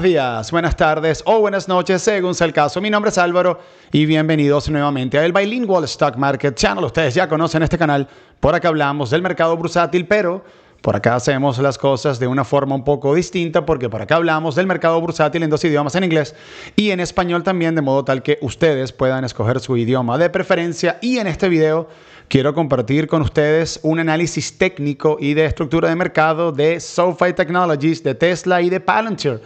buenos días, buenas tardes o buenas noches, según sea el caso. Mi nombre es Álvaro y bienvenidos nuevamente al el Bilingual Stock Market Channel. Ustedes ya conocen este canal, por acá hablamos del mercado bursátil, pero por acá hacemos las cosas de una forma un poco distinta porque por acá hablamos del mercado bursátil en dos idiomas, en inglés y en español también, de modo tal que ustedes puedan escoger su idioma de preferencia. Y en este video quiero compartir con ustedes un análisis técnico y de estructura de mercado de SoFi Technologies, de Tesla y de Palantir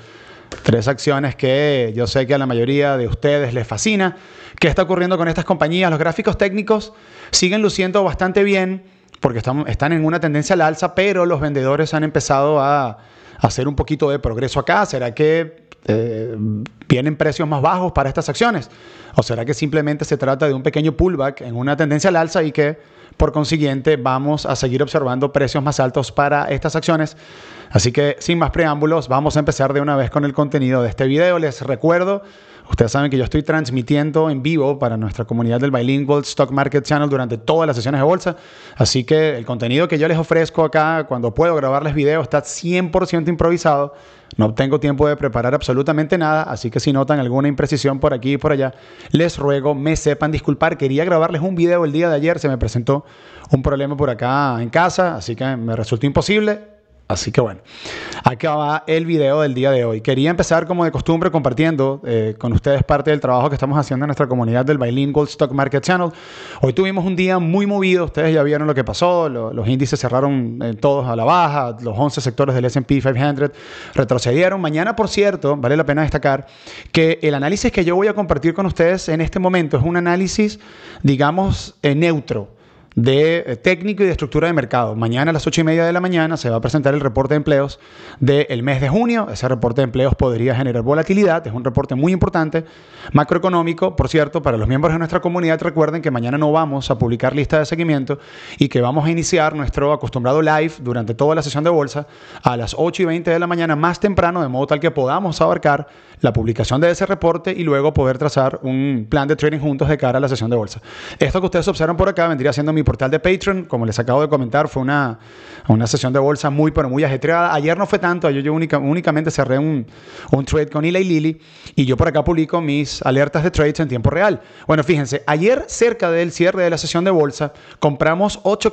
Tres acciones que yo sé que a la mayoría de ustedes les fascina. ¿Qué está ocurriendo con estas compañías? Los gráficos técnicos siguen luciendo bastante bien porque están, en una tendencia al alza, pero los vendedores han empezado a, hacer un poquito de progreso acá. ¿Será que eh, vienen precios más bajos para estas acciones? ¿O será que simplemente se trata de un pequeño pullback en una tendencia al alza y que por consiguiente vamos a seguir observando precios más altos para estas acciones? Así que sin más preámbulos, vamos a empezar de una vez con el contenido de este video. Les recuerdo Ustedes saben que yo estoy transmitiendo en vivo para nuestra comunidad del Bilingual Stock Market Channel durante todas las sesiones de bolsa. Así que el contenido que yo les ofrezco acá, cuando puedo grabarles video, está 100% improvisado. No tengo tiempo de preparar absolutamente nada, así que si notan alguna imprecisión por aquí y por allá, les ruego me sepan disculpar. Quería grabarles un video el día de ayer, se me presentó un problema por acá en casa, así que me resultó imposible Así que bueno, acá va el video del día de hoy. Quería empezar como de costumbre compartiendo eh, con ustedes parte del trabajo que estamos haciendo en nuestra comunidad del Bilingual Stock Market Channel. Hoy tuvimos un día muy movido, ustedes ya vieron lo que pasó, los índices cerraron eh, todos a la baja, los 11 sectores del SP 500 retrocedieron. Mañana, por cierto, vale la pena destacar que el análisis que yo voy a compartir con ustedes en este momento es un análisis, digamos, eh, neutro de eh, técnico y de estructura de mercado. Mañana a las 8 y media de la mañana se va a presentar el reporte de empleos del mes de junio. Ese reporte de empleos podría generar volatilidad. Es un reporte muy importante, macroeconómico. Por cierto, para los miembros de nuestra comunidad, recuerden que mañana no vamos a publicar lista de seguimiento y que vamos a iniciar nuestro acostumbrado live durante toda la sesión de bolsa a las 8 y 20 de la mañana, más temprano, de modo tal que podamos abarcar la publicación de ese reporte y luego poder trazar un plan de trading juntos de cara a la sesión de bolsa. Esto que ustedes observan por acá vendría siendo mi portal de Patreon. Como les acabo de comentar, fue una, una sesión de bolsa muy, pero muy ajetreada. Ayer no fue tanto, ayer yo únicamente cerré un, un trade con Eli Lili y yo por acá publico mis alertas de trades en tiempo real. Bueno, fíjense, ayer cerca del cierre de la sesión de bolsa, compramos 8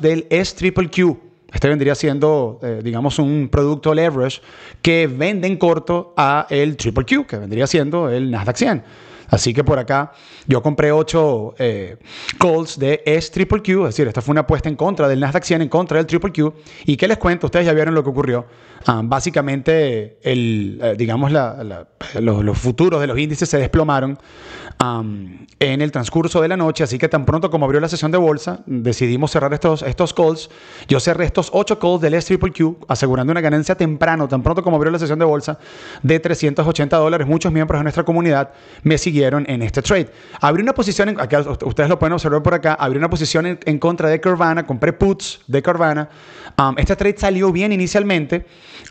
del s del Q. Este vendría siendo, eh, digamos, un producto leverage que venden corto a el Triple Q, que vendría siendo el Nasdaq 100. Así que por acá yo compré 8 eh, calls de S Triple Q, es decir, esta fue una apuesta en contra del Nasdaq 100, en contra del Triple Q. ¿Y qué les cuento? Ustedes ya vieron lo que ocurrió. Ah, básicamente, el, eh, digamos, los, futuros de los índices se desplomaron en el transcurso de la noche, así que tan pronto como abrió la sesión de bolsa, decidimos cerrar estos, estos calls. Yo cerré estos 8 calls del S Triple Q, asegurando una ganancia temprano, tan pronto como abrió la sesión de bolsa, de 380 dólares. Muchos miembros de nuestra comunidad me siguieron en este trade. Abrió una posición, en, acá ustedes lo pueden observar por acá, abrió una posición en, contra de Carvana, compré puts de Carvana. Um, este trade salió bien inicialmente.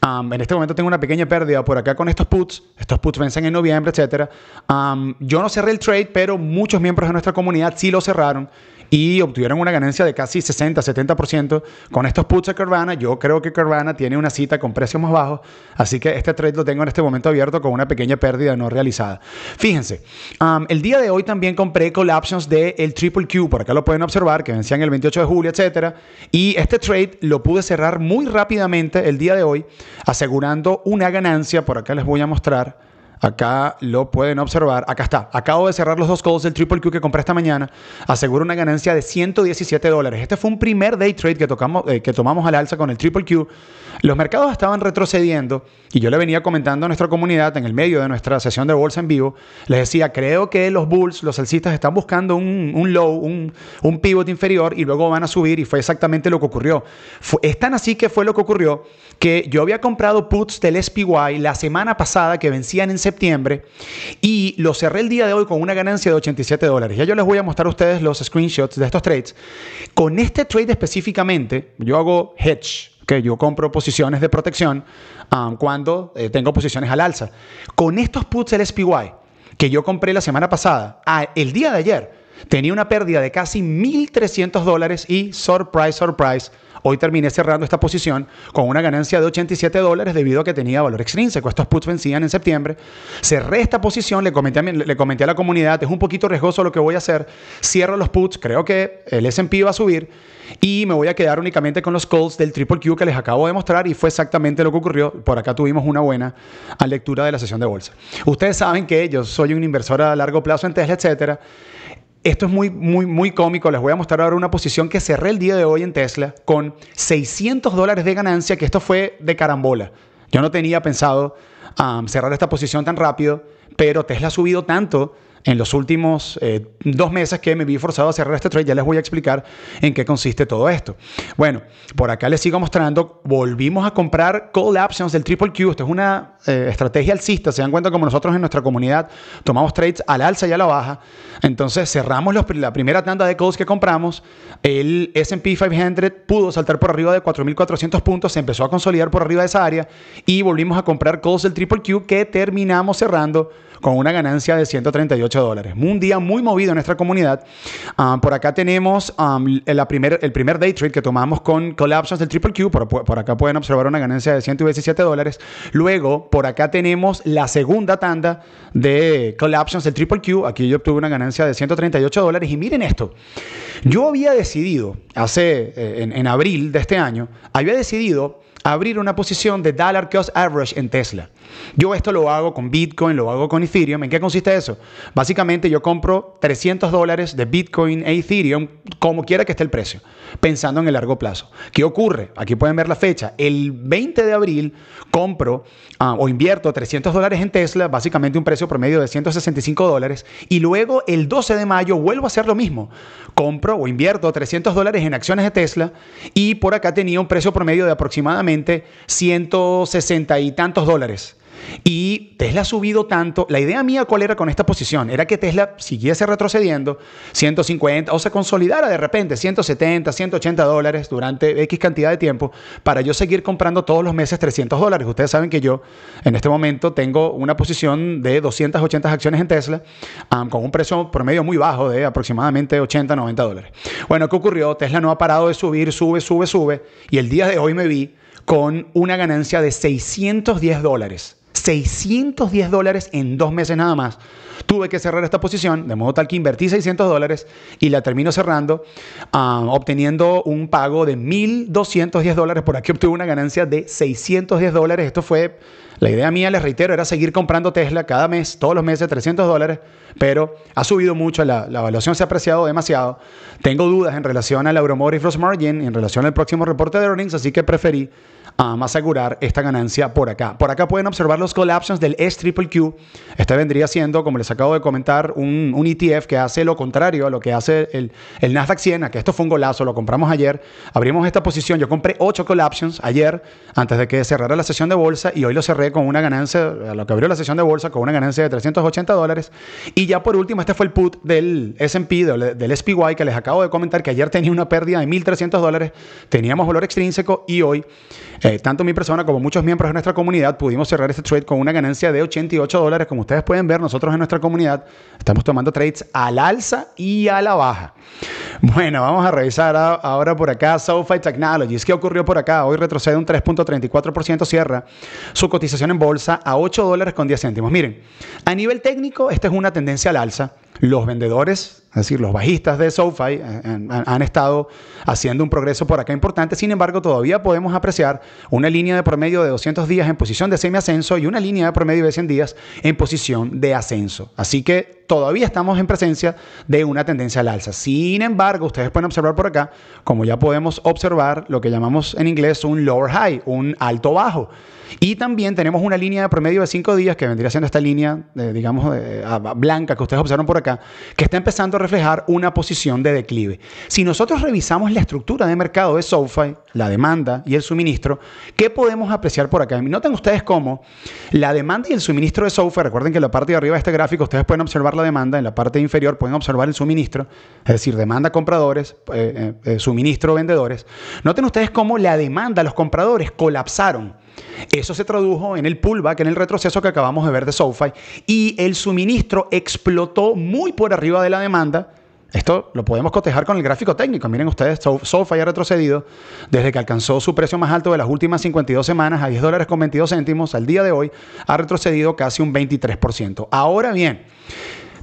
Um, en este momento tengo una pequeña pérdida por acá con estos puts. Estos puts vencen en noviembre, Etcétera um, yo no cerré el trade, pero muchos miembros de nuestra comunidad sí lo cerraron y obtuvieron una ganancia de casi 60-70% con estos puts a Carvana. Yo creo que Carvana tiene una cita con precios más bajos, así que este trade lo tengo en este momento abierto con una pequeña pérdida no realizada. Fíjense, el día de hoy también compré call options del Triple Q, por acá lo pueden observar, que vencían el 28 de julio, etcétera, y este trade lo pude cerrar muy rápidamente el día de hoy, asegurando una ganancia, por acá les voy a mostrar Acá lo pueden observar. Acá está. Acabo de cerrar los dos calls del Triple Q que compré esta mañana. Aseguro una ganancia de 117 dólares. Este fue un primer day trade que, tocamos, eh, que tomamos al alza con el Triple Q. Los mercados estaban retrocediendo y yo le venía comentando a nuestra comunidad en el medio de nuestra sesión de bolsa en vivo. Les decía, creo que los bulls, los alcistas, están buscando un, low, un, pivot inferior y luego van a subir y fue exactamente lo que ocurrió. es tan así que fue lo que ocurrió que yo había comprado puts del SPY la semana pasada que vencían en septiembre y lo cerré el día de hoy con una ganancia de 87 dólares. Ya yo les voy a mostrar a ustedes los screenshots de estos trades. Con este trade específicamente, yo hago hedge, que yo compro posiciones de protección um, cuando eh, tengo posiciones al alza. Con estos puts del SPY que yo compré la semana pasada, ah, el día de ayer, tenía una pérdida de casi 1.300 dólares y, surprise, surprise, Hoy terminé cerrando esta posición con una ganancia de 87 dólares debido a que tenía valor extrínseco. Estos puts vencían en septiembre. Cerré esta posición, le comenté a, le comenté a la comunidad, es un poquito riesgoso lo que voy a hacer. Cierro los puts, creo que el S&P va a subir y me voy a quedar únicamente con los calls del triple Q que les acabo de mostrar y fue exactamente lo que ocurrió. Por acá tuvimos una buena lectura de la sesión de bolsa. Ustedes saben que yo soy un inversor a largo plazo en Tesla, etcétera. Esto es muy, muy, muy cómico. Les voy a mostrar ahora una posición que cerré el día de hoy en Tesla con 600 dólares de ganancia, que esto fue de carambola. Yo no tenía pensado um, cerrar esta posición tan rápido, pero Tesla ha subido tanto en los últimos eh, dos meses que me vi forzado a cerrar este trade, ya les voy a explicar en qué consiste todo esto. Bueno, por acá les sigo mostrando, volvimos a comprar call options del Triple Q, esto es una eh, estrategia alcista, se dan cuenta como nosotros en nuestra comunidad tomamos trades al alza y a la baja, entonces cerramos la primera tanda de calls que compramos, el S&P 500 pudo saltar por arriba de 4.400 puntos, se empezó a consolidar por arriba de esa área y volvimos a comprar calls del Triple Q que terminamos cerrando con una ganancia de 138 dólares. Un día muy movido en nuestra comunidad. Ah, por acá tenemos primer, el primer day trade que tomamos con Collapsions del Triple Q. Por, acá pueden observar una ganancia de 117 dólares. Luego, por acá tenemos la segunda tanda de Collapsions del Triple Q. Aquí yo obtuve una ganancia de 138 dólares. Y miren esto. Yo había decidido, hace, eh, en abril de este año, había decidido abrir una posición de dollar cost average en Tesla. Yo esto lo hago con Bitcoin, lo hago con Ethereum. ¿En qué consiste eso? Básicamente yo compro 300 dólares de Bitcoin e Ethereum como quiera que esté el precio, pensando en el largo plazo. ¿Qué ocurre? Aquí pueden ver la fecha. El 20 de abril compro ah, o invierto 300 dólares en Tesla, básicamente un precio promedio de 165 dólares, y luego el 12 de mayo vuelvo a hacer lo mismo. Compro o invierto 300 dólares en acciones de Tesla y por acá tenía un precio promedio de aproximadamente 160 y tantos dólares. Y Tesla ha subido tanto. La idea mía, ¿cuál era con esta posición? Era que Tesla siguiese retrocediendo 150 o se consolidara de repente 170, 180 dólares durante X cantidad de tiempo para yo seguir comprando todos los meses 300 dólares. Ustedes saben que yo en este momento tengo una posición de 280 acciones en Tesla con un precio promedio muy bajo de aproximadamente 80, 90 dólares. Bueno, ¿qué ocurrió? Tesla no ha parado de subir, sube, sube, sube. Y el día de hoy me vi con una ganancia de 610 dólares 610 dólares en dos meses nada más. Tuve que cerrar esta posición, de modo tal que invertí 600 dólares y la termino cerrando, ah, obteniendo un pago de 1.210 dólares. Por aquí obtuve una ganancia de 610 dólares. Esto fue, la idea mía, les reitero, era seguir comprando Tesla cada mes, todos los meses, 300 dólares, pero ha subido mucho, la, la evaluación se ha apreciado demasiado. Tengo dudas en relación al la y Frost Margin, en relación al próximo reporte de earnings, así que preferí a asegurar esta ganancia por acá. Por acá pueden observar los call options del Q. Este vendría siendo, como les acabo de comentar, un, un ETF que hace lo contrario a lo que hace el, el Nasdaq 100, que esto fue un golazo, lo compramos ayer. Abrimos esta posición, yo compré 8 call ayer antes de que cerrara la sesión de bolsa y hoy lo cerré con una ganancia, a lo que abrió la sesión de bolsa, con una ganancia de 380 dólares. Y ya por último, este fue el put del S&P, del, del SPY que les acabo de comentar, que ayer tenía una pérdida de 1.300 dólares, teníamos valor extrínseco y hoy eh, tanto mi persona como muchos miembros de nuestra comunidad pudimos cerrar este trade con una ganancia de 88 dólares. Como ustedes pueden ver, nosotros en nuestra comunidad estamos tomando trades al alza y a la baja. Bueno, vamos a revisar ahora por acá SoFi Technologies. ¿Qué ocurrió por acá? Hoy retrocede un 3.34%, cierra su cotización en bolsa a 8 dólares con 10 céntimos. Miren, a nivel técnico, esta es una tendencia al alza. Los vendedores es decir, los bajistas de SoFi eh, han, estado haciendo un progreso por acá importante, sin embargo todavía podemos apreciar una línea de promedio de 200 días en posición de semi-ascenso y una línea de promedio de 100 días en posición de ascenso. Así que todavía estamos en presencia de una tendencia al alza. Sin embargo, ustedes pueden observar por acá, como ya podemos observar lo que llamamos en inglés un lower high, un alto bajo. Y también tenemos una línea de promedio de 5 días que vendría siendo esta línea, eh, digamos, blanca que ustedes observaron por acá, que está empezando a reflejar una posición de declive. Si nosotros revisamos la estructura de mercado de SoFi, la demanda y el suministro, ¿qué podemos apreciar por acá? Noten ustedes cómo la demanda y el suministro de SoFi, recuerden que la parte de arriba de este gráfico ustedes pueden observar la demanda, en la parte inferior pueden observar el suministro, es decir, demanda compradores, eh, eh, eh, suministro vendedores. Noten ustedes cómo la demanda, los compradores colapsaron. Eso se tradujo en el pullback, en el retroceso que acabamos de ver de SoFi, y el suministro explotó muy por arriba de la demanda. Esto lo podemos cotejar con el gráfico técnico. Miren ustedes, SoFi ha retrocedido desde que alcanzó su precio más alto de las últimas 52 semanas a 10 dólares con 22 céntimos. Al día de hoy ha retrocedido casi un 23%. Ahora bien,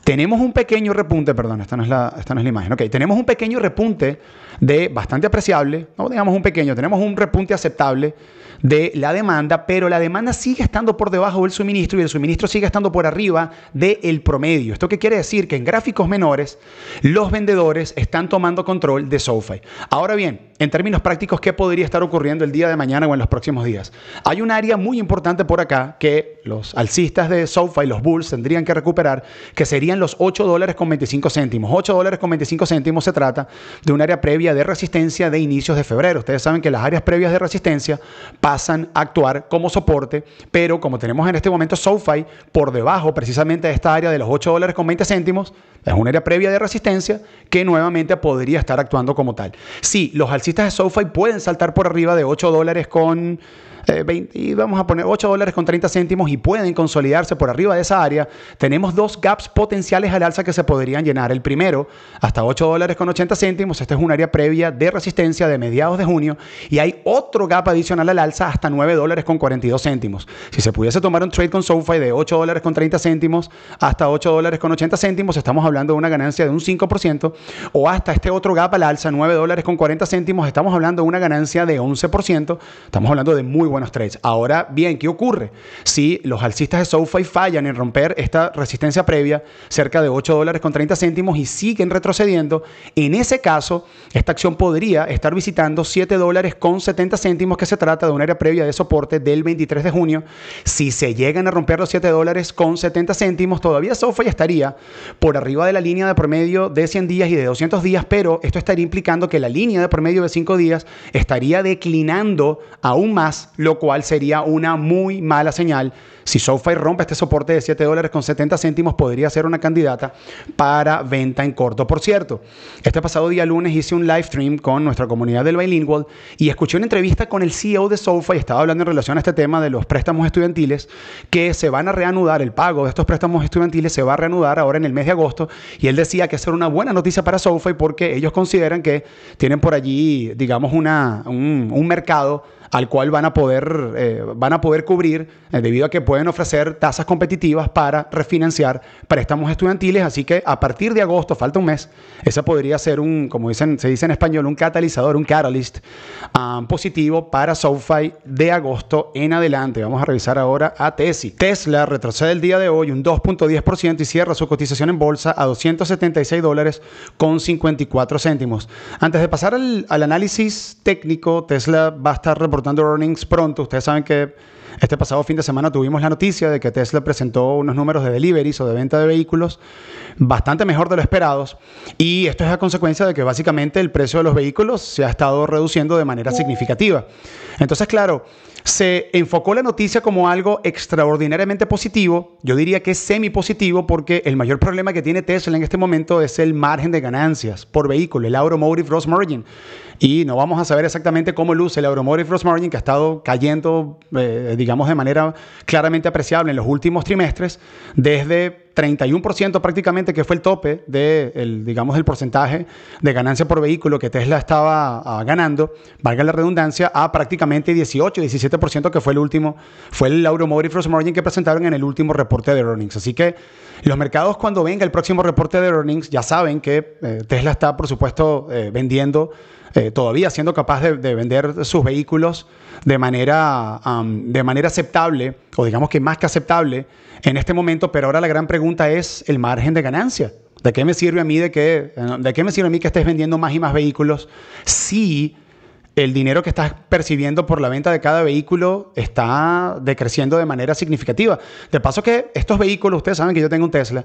tenemos un pequeño repunte, perdón, esta no es la, esta no es la imagen, ok, tenemos un pequeño repunte de bastante apreciable, no digamos un pequeño, tenemos un repunte aceptable de la demanda, pero la demanda sigue estando por debajo del suministro y el suministro sigue estando por arriba del promedio. ¿Esto qué quiere decir? Que en gráficos menores los vendedores están tomando control de SoFi. Ahora bien, en términos prácticos, ¿qué podría estar ocurriendo el día de mañana o en los próximos días? Hay un área muy importante por acá que los alcistas de SoFi, los bulls, tendrían que recuperar, que serían los 8 dólares con 25 céntimos. 8 dólares con 25 céntimos se trata de un área previa de resistencia de inicios de febrero. Ustedes saben que las áreas previas de resistencia para pasan a actuar como soporte, pero como tenemos en este momento SoFi por debajo precisamente de esta área de los 8 dólares con 20 céntimos, es una área previa de resistencia que nuevamente podría estar actuando como tal. Sí, los alcistas de SoFi pueden saltar por arriba de 8 dólares con 20, eh, y vamos a poner 8 dólares con 30 céntimos y pueden consolidarse por arriba de esa área, tenemos dos gaps potenciales al alza que se podrían llenar. El primero, hasta 8 dólares con 80 céntimos, este es un área previa de resistencia de mediados de junio, y hay otro gap adicional al alza hasta 9 dólares con 42 céntimos. Si se pudiese tomar un trade con SoFi de 8 dólares con 30 céntimos hasta 8 dólares con 80 céntimos, estamos hablando de una ganancia de un 5%, o hasta este otro gap al alza, 9 dólares con 40 céntimos, estamos hablando de una ganancia de 11%, estamos hablando de muy buenos trades. Ahora, bien, ¿qué ocurre? Si los alcistas de SoFi fallan en romper esta resistencia previa, cerca de 8 dólares con 30 céntimos, y siguen retrocediendo, en ese caso, esta acción podría estar visitando 7 dólares con 70 céntimos, que se trata de un área previa de soporte del 23 de junio. Si se llegan a romper los 7 dólares con 70 céntimos, todavía SoFi estaría por arriba de la línea de promedio de 100 días y de 200 días, pero esto estaría implicando que la línea de promedio de 5 días estaría declinando aún más lo cual sería una muy mala señal. Si SoFi rompe este soporte de 7 dólares con 70 céntimos, podría ser una candidata para venta en corto. Por cierto, este pasado día lunes hice un live stream con nuestra comunidad del Bilingual y escuché una entrevista con el CEO de SoFi, estaba hablando en relación a este tema de los préstamos estudiantiles, que se van a reanudar, el pago de estos préstamos estudiantiles se va a reanudar ahora en el mes de agosto y él decía que eso una buena noticia para SoFi porque ellos consideran que tienen por allí, digamos, una, un mercado al cual van a poder, eh, van a poder cubrir eh, debido a que pueden ofrecer tasas competitivas para refinanciar préstamos estudiantiles. Así que a partir de agosto, falta un mes, esa podría ser un, como dicen, se dice en español, un catalizador, un catalyst um, positivo para SoFi de agosto en adelante. Vamos a revisar ahora a Tesi. Tesla retrocede el día de hoy un 2.10% y cierra su cotización en bolsa a 276 dólares con 54 céntimos. Antes de pasar al, al análisis técnico, Tesla va a estar reportando tanto, earnings pronto. Ustedes saben que este pasado fin de semana tuvimos la noticia de que Tesla presentó unos números de deliveries o de venta de vehículos bastante mejor de lo esperados. Y esto es a consecuencia de que básicamente el precio de los vehículos se ha estado reduciendo de manera significativa. Entonces, claro, se enfocó la noticia como algo extraordinariamente positivo, yo diría que semi positivo, porque el mayor problema que tiene Tesla en este momento es el margen de ganancias por vehículo, el automotive gross margin. Y no vamos a saber exactamente cómo luce el automotive Margin, que ha estado cayendo, eh, digamos, de manera claramente apreciable en los últimos trimestres, desde 31% prácticamente, que fue el tope de, el, digamos, el porcentaje de ganancia por vehículo que Tesla estaba ah, ganando, valga la redundancia, a prácticamente 18, 17%, que fue el último, fue el automotive Margin que presentaron en el último reporte de earnings. Así que los mercados cuando venga el próximo reporte de earnings ya saben que eh, Tesla está, por supuesto, eh, vendiendo eh, todavía siendo capaz de, vender sus vehículos de manera, de manera aceptable, o digamos que más que aceptable en este momento, pero ahora la gran pregunta es el margen de ganancia. ¿De qué me sirve a mí de que, eh, de qué me sirve a mí que estés vendiendo más y más vehículos si el dinero que estás percibiendo por la venta de cada vehículo está decreciendo de manera significativa. De paso que estos vehículos, ustedes saben que yo tengo un Tesla,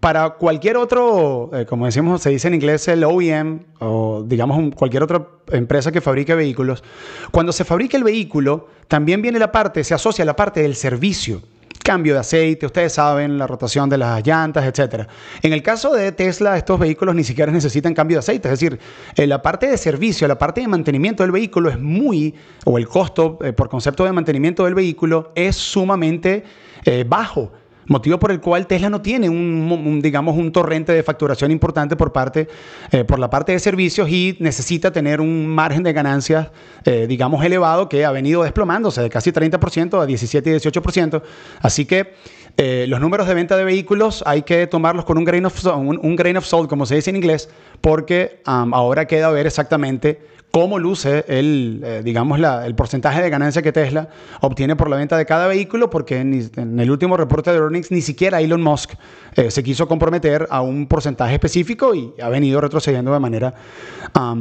para cualquier otro, eh, como decimos, se dice en inglés el OEM o digamos cualquier otra empresa que fabrique vehículos, cuando se fabrica el vehículo, también viene la parte, se asocia la parte del servicio cambio de aceite, ustedes saben, la rotación de las llantas, etc. En el caso de Tesla, estos vehículos ni siquiera necesitan cambio de aceite, es decir, eh, la parte de servicio, la parte de mantenimiento del vehículo es muy, o el costo eh, por concepto de mantenimiento del vehículo es sumamente eh, bajo. Motivo por el cual Tesla no tiene un, digamos, un torrente de facturación importante por, parte, eh, por la parte de servicios y necesita tener un margen de ganancias, eh, digamos, elevado que ha venido desplomándose de casi 30% a 17 y 18%. Así que eh, los números de venta de vehículos hay que tomarlos con un grain of, salt, un, grain of como se dice en inglés, porque ahora queda ver exactamente cómo luce el, eh, digamos, el porcentaje de ganancia que Tesla obtiene por la venta de cada vehículo, porque en, el último reporte de earnings ni siquiera Elon Musk eh, se quiso comprometer a un porcentaje específico y ha venido retrocediendo de manera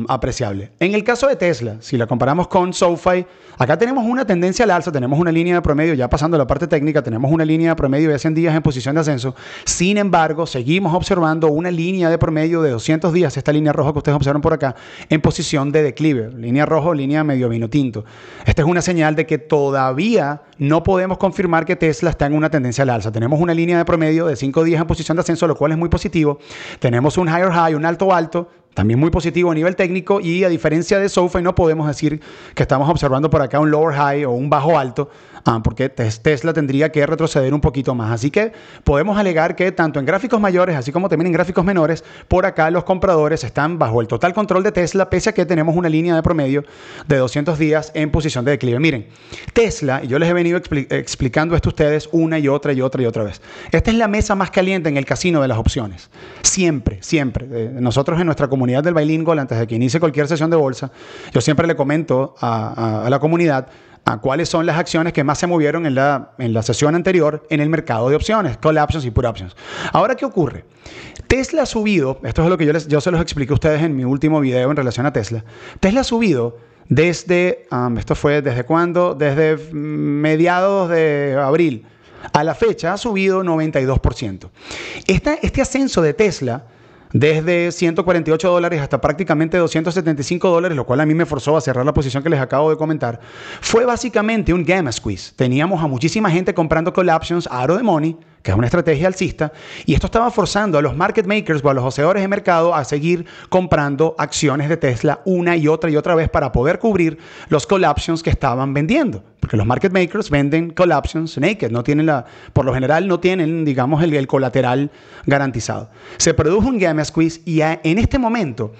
apreciable. En el caso de Tesla, si la comparamos con SoFi, acá tenemos una tendencia al alza, tenemos una línea de promedio, ya pasando la parte técnica, tenemos una línea de promedio de 100 días en posición de ascenso. Sin embargo, seguimos observando una línea de promedio de 200 días, esta línea roja que ustedes observan por acá, en posición de declive línea rojo, línea medio vino tinto. Esta es una señal de que todavía no podemos confirmar que Tesla está en una tendencia al alza. Tenemos una línea de promedio de 5 días en posición de ascenso, lo cual es muy positivo. Tenemos un higher high, un alto alto, también muy positivo a nivel técnico y a diferencia de SoFi no podemos decir que estamos observando por acá un lower high o un bajo alto Ah, porque Tesla tendría que retroceder un poquito más. Así que podemos alegar que tanto en gráficos mayores, así como también en gráficos menores, por acá los compradores están bajo el total control de Tesla, pese a que tenemos una línea de promedio de 200 días en posición de declive. Miren, Tesla, y yo les he venido explicando esto a ustedes una y otra y otra y otra vez. Esta es la mesa más caliente en el casino de las opciones. Siempre, siempre. Eh, nosotros en nuestra comunidad del Bilingual, antes de que inicie cualquier sesión de bolsa, yo siempre le comento a la comunidad a cuáles son las acciones que más se movieron en la, en la sesión anterior en el mercado de opciones, call options y put options. Ahora, ¿qué ocurre? Tesla ha subido, esto es lo que yo, yo se los expliqué a ustedes en mi último video en relación a Tesla, Tesla ha subido desde, um, esto fue desde cuándo, desde mm, mediados de abril a la fecha ha subido 92%. este ascenso de Tesla desde 148 dólares hasta prácticamente 275 dólares, lo cual a mí me forzó a cerrar la posición que les acabo de comentar, fue básicamente un gamma squeeze. Teníamos a muchísima gente comprando call options, aro de money, que es una estrategia alcista, y esto estaba forzando a los market makers o a los oseadores de mercado a seguir comprando acciones de Tesla una y otra y otra vez para poder cubrir los call que estaban vendiendo. Porque los market makers venden call naked, no tienen la, por lo general no tienen, digamos, el, el colateral garantizado. Se produjo un gamma squeeze y en este momento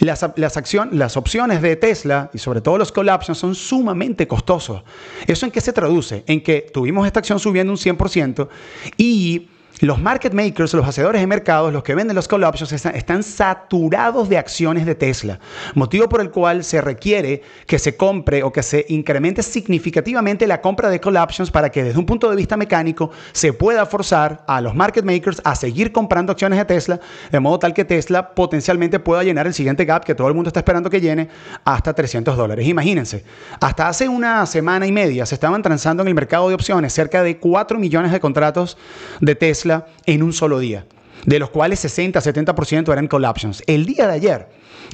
las, las, las opciones de Tesla y sobre todo los call son sumamente costosos. ¿Eso en qué se traduce? En que tuvimos esta acción subiendo un 100% y CI Los market makers, los hacedores de mercados, los que venden los call options, están, saturados de acciones de Tesla, motivo por el cual se requiere que se compre o que se incremente significativamente la compra de call options para que desde un punto de vista mecánico se pueda forzar a los market makers a seguir comprando acciones de Tesla, de modo tal que Tesla potencialmente pueda llenar el siguiente gap que todo el mundo está esperando que llene hasta 300 dólares. Imagínense, hasta hace una semana y media se estaban transando en el mercado de opciones cerca de 4 millones de contratos de Tesla Tesla en un solo día, de los cuales 60-70% eran call El día de ayer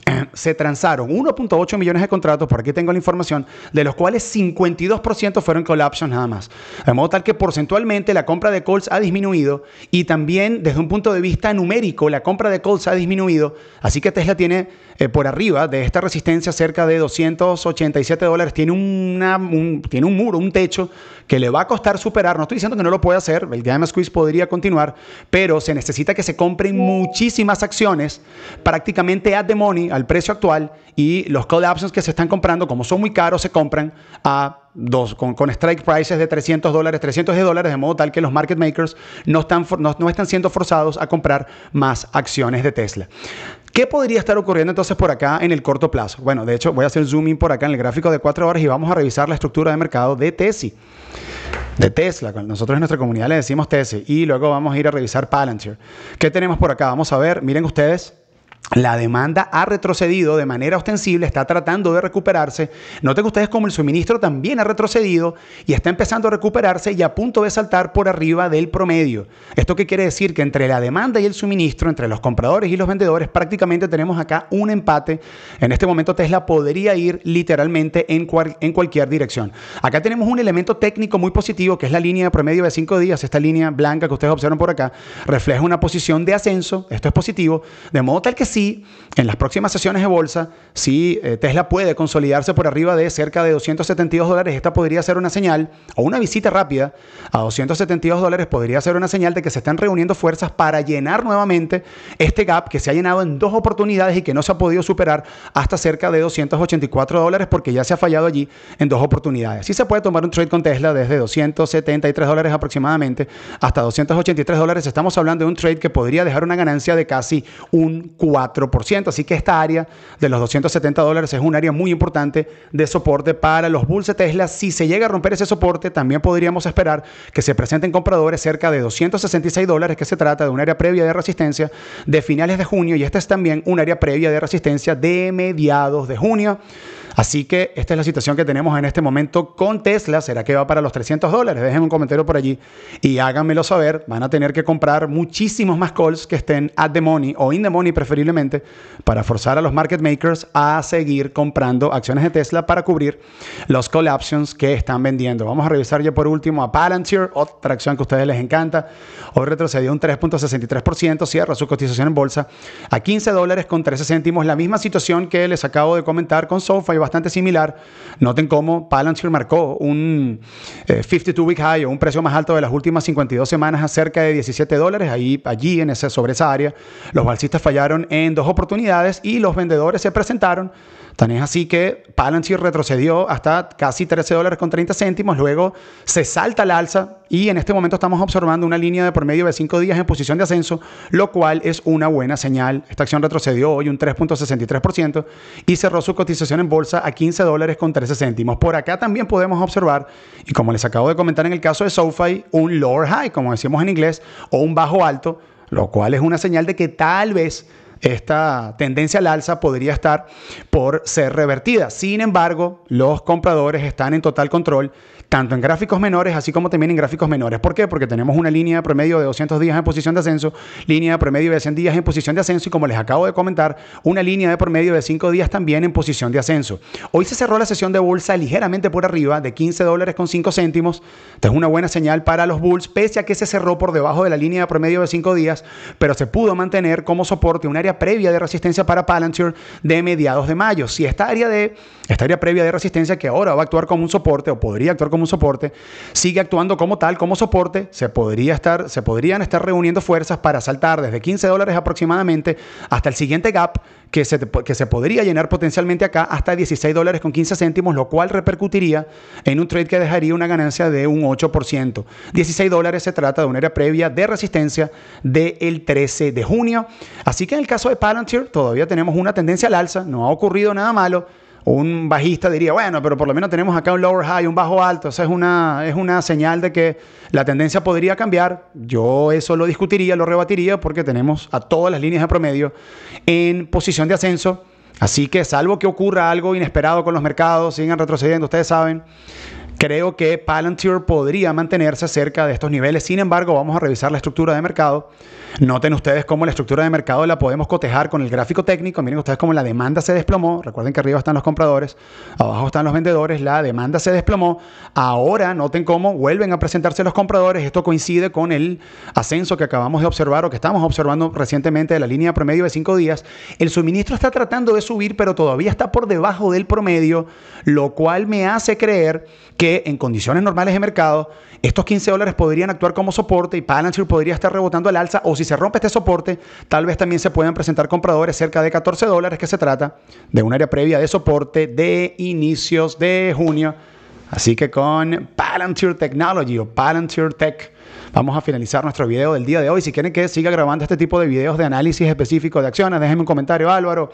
eh, se transaron 1.8 millones de contratos, por aquí tengo la información, de los cuales 52% fueron call nada más. De modo tal que porcentualmente la compra de calls ha disminuido y también desde un punto de vista numérico la compra de calls ha disminuido, así que Tesla tiene eh, por arriba de esta resistencia, cerca de 287 dólares, tiene, un, tiene un muro, un techo que le va a costar superar. No estoy diciendo que no lo pueda hacer, el Diamond Squeeze podría continuar, pero se necesita que se compren muchísimas acciones prácticamente at the money, al precio actual, y los call options que se están comprando, como son muy caros, se compran a con, strike prices de 300 dólares, de dólares, de modo tal que los market makers no están, no están siendo forzados a comprar más acciones de Tesla. ¿Qué podría estar ocurriendo entonces por acá en el corto plazo? Bueno, de hecho voy a hacer zoom in por acá en el gráfico de 4 horas y vamos a revisar la estructura de mercado de TESI. De Tesla, nosotros en nuestra comunidad le decimos TESI y luego vamos a ir a revisar Palantir. ¿Qué tenemos por acá? Vamos a ver, miren ustedes, la demanda ha retrocedido de manera ostensible, está tratando de recuperarse. Noten que ustedes como el suministro también ha retrocedido y está empezando a recuperarse y a punto de saltar por arriba del promedio. ¿Esto qué quiere decir? Que entre la demanda y el suministro, entre los compradores y los vendedores, prácticamente tenemos acá un empate. En este momento Tesla podría ir literalmente en, en cualquier dirección. Acá tenemos un elemento técnico muy positivo que es la línea de promedio de cinco días. Esta línea blanca que ustedes observan por acá refleja una posición de ascenso. Esto es positivo. De modo tal que si en las próximas sesiones de bolsa, si eh, Tesla puede consolidarse por arriba de cerca de 272 dólares, esta podría ser una señal, o una visita rápida a 272 dólares podría ser una señal de que se están reuniendo fuerzas para llenar nuevamente este gap que se ha llenado en dos oportunidades y que no se ha podido superar hasta cerca de 284 dólares porque ya se ha fallado allí en dos oportunidades. Si se puede tomar un trade con Tesla desde 273 dólares aproximadamente hasta 283 dólares. Estamos hablando de un trade que podría dejar una ganancia de casi un 4 4%. Así que esta área de los 270 dólares es un área muy importante de soporte para los bulls de Tesla. Si se llega a romper ese soporte, también podríamos esperar que se presenten compradores cerca de 266 dólares, que se trata de un área previa de resistencia de finales de junio y esta es también un área previa de resistencia de mediados de junio. Así que esta es la situación que tenemos en este momento con Tesla. ¿Será que va para los 300 dólares? Dejen un comentario por allí y háganmelo saber. Van a tener que comprar muchísimos más calls que estén at the money o in the money preferiblemente para forzar a los market makers a seguir comprando acciones de Tesla para cubrir los call options que están vendiendo. Vamos a revisar ya por último a Palantir, otra acción que a ustedes les encanta. Hoy retrocedió un 3.63%, cierra su cotización en bolsa a 15 dólares con 13 céntimos. La misma situación que les acabo de comentar con SoFi bastante similar. Noten cómo Palantir marcó un 52-week eh, high o un precio más alto de las últimas 52 semanas a cerca de 17 dólares, ahí, allí en ese, sobre esa área. Los balsistas fallaron en dos oportunidades y los vendedores se presentaron. Tan es así que Palantir retrocedió hasta casi 13 dólares con 30 céntimos, luego se salta la alza y en este momento estamos observando una línea de promedio de 5 días en posición de ascenso, lo cual es una buena señal. Esta acción retrocedió hoy un 3.63% y cerró su cotización en bolsa a 15 dólares con 13 céntimos. Por acá también podemos observar, y como les acabo de comentar en el caso de SoFi, un lower high, como decimos en inglés, o un bajo alto, lo cual es una señal de que tal vez esta tendencia al alza podría estar por ser revertida. Sin embargo, los compradores están en total control tanto en gráficos menores, así como también en gráficos menores. ¿Por qué? Porque tenemos una línea de promedio de 200 días en posición de ascenso, línea de promedio de 100 días en posición de ascenso y como les acabo de comentar, una línea de promedio de 5 días también en posición de ascenso. Hoy se cerró la sesión de bolsa ligeramente por arriba de 15 dólares con 5 céntimos. Esta es una buena señal para los bulls, pese a que se cerró por debajo de la línea de promedio de 5 días, pero se pudo mantener como soporte un área previa de resistencia para Palantir de mediados de mayo. Si esta área, de, esta área previa de resistencia que ahora va a actuar como un soporte o podría actuar como soporte, sigue actuando como tal, como soporte, se, podría estar, se podrían estar reuniendo fuerzas para saltar desde 15 dólares aproximadamente hasta el siguiente gap que se, que se podría llenar potencialmente acá hasta 16 dólares con 15 céntimos, lo cual repercutiría en un trade que dejaría una ganancia de un 8%. 16 dólares se trata de una área previa de resistencia del 13 de junio. Así que en el caso de Palantir todavía tenemos una tendencia al alza, no ha ocurrido nada malo un bajista diría, bueno, pero por lo menos tenemos acá un lower high, un bajo alto, esa es una, es una señal de que la tendencia podría cambiar. Yo eso lo discutiría, lo rebatiría, porque tenemos a todas las líneas de promedio en posición de ascenso. Así que salvo que ocurra algo inesperado con los mercados, sigan retrocediendo, ustedes saben, Creo que Palantir podría mantenerse cerca de estos niveles. Sin embargo, vamos a revisar la estructura de mercado. Noten ustedes cómo la estructura de mercado la podemos cotejar con el gráfico técnico. Miren ustedes cómo la demanda se desplomó. Recuerden que arriba están los compradores, abajo están los vendedores. La demanda se desplomó. Ahora noten cómo vuelven a presentarse los compradores. Esto coincide con el ascenso que acabamos de observar o que estamos observando recientemente de la línea promedio de cinco días. El suministro está tratando de subir, pero todavía está por debajo del promedio, lo cual me hace creer que que en condiciones normales de mercado, estos 15 dólares podrían actuar como soporte y Palantir podría estar rebotando el alza o si se rompe este soporte, tal vez también se puedan presentar compradores cerca de 14 dólares, que se trata de un área previa de soporte de inicios de junio. Así que con Palantir Technology o Palantir Tech Vamos a finalizar nuestro video del día de hoy. Si quieren que siga grabando este tipo de videos de análisis específico de acciones, déjenme un comentario, Álvaro.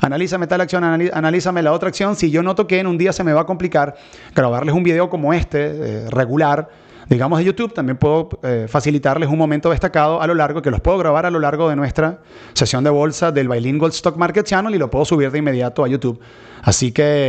Analízame tal acción, analízame la otra acción. Si yo noto que en un día se me va a complicar grabarles un video como este, eh, regular, digamos de YouTube, también puedo eh, facilitarles un momento destacado a lo largo, que los puedo grabar a lo largo de nuestra sesión de bolsa del Bilingual Stock Market Channel y lo puedo subir de inmediato a YouTube. Así que...